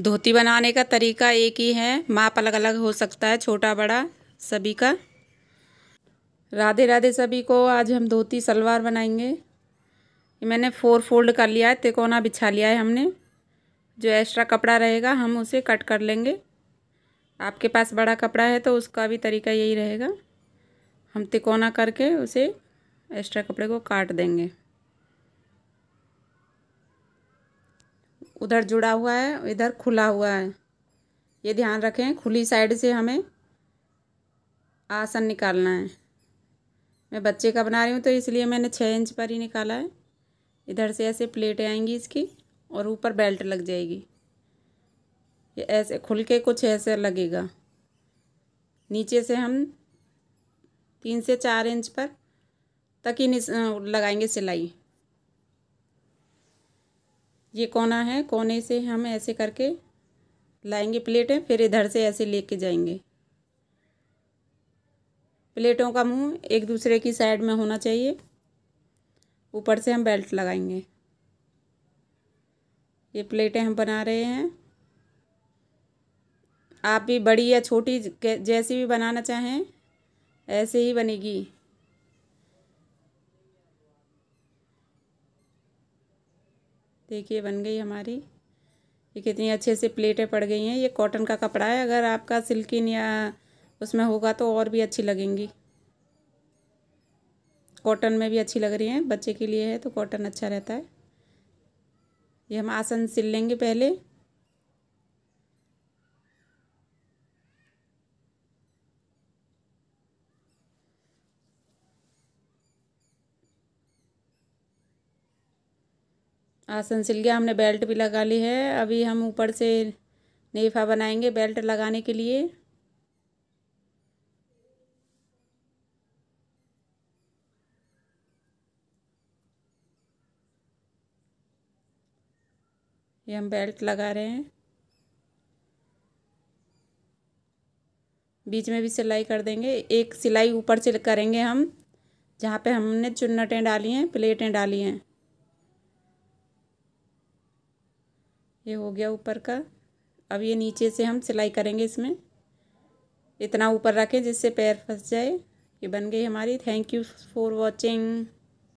धोती बनाने का तरीका एक ही है माप अलग अलग हो सकता है छोटा बड़ा सभी का राधे राधे सभी को आज हम धोती सलवार बनाएंगे मैंने फोर फोल्ड कर लिया है तिकोना बिछा लिया है हमने जो एक्स्ट्रा कपड़ा रहेगा हम उसे कट कर लेंगे आपके पास बड़ा कपड़ा है तो उसका भी तरीका यही रहेगा हम तिकोना करके उसे एक्स्ट्रा कपड़े को काट देंगे उधर जुड़ा हुआ है इधर खुला हुआ है ये ध्यान रखें खुली साइड से हमें आसन निकालना है मैं बच्चे का बना रही हूँ तो इसलिए मैंने छः इंच पर ही निकाला है इधर से ऐसे प्लेटें आएंगी इसकी और ऊपर बेल्ट लग जाएगी ये ऐसे खुल के कुछ ऐसे लगेगा नीचे से हम तीन से चार इंच पर तक ही लगाएंगे सिलाई ये कोना है कोने से हम ऐसे करके लाएंगे प्लेटें फिर इधर से ऐसे लेके जाएंगे प्लेटों का मुंह एक दूसरे की साइड में होना चाहिए ऊपर से हम बेल्ट लगाएंगे ये प्लेटें हम बना रहे हैं आप भी बड़ी या छोटी जैसी भी बनाना चाहें ऐसे ही बनेगी देखिए बन गई हमारी ये कितनी अच्छे से प्लेटें पड़ गई हैं ये कॉटन का कपड़ा है अगर आपका सिल्किन या उसमें होगा तो और भी अच्छी लगेंगी कॉटन में भी अच्छी लग रही हैं बच्चे के लिए है तो कॉटन अच्छा रहता है ये हम आसन सिल लेंगे पहले आसन सिल गया हमने बेल्ट भी लगा ली है अभी हम ऊपर से नेफा बनाएंगे बेल्ट लगाने के लिए ये हम बेल्ट लगा रहे हैं बीच में भी सिलाई कर देंगे एक सिलाई ऊपर से करेंगे हम जहाँ पे हमने चुन्नटें डाली हैं प्लेटें डाली हैं ये हो गया ऊपर का अब ये नीचे से हम सिलाई करेंगे इसमें इतना ऊपर रखें जिससे पैर फंस जाए ये बन गई हमारी थैंक यू फॉर वॉचिंग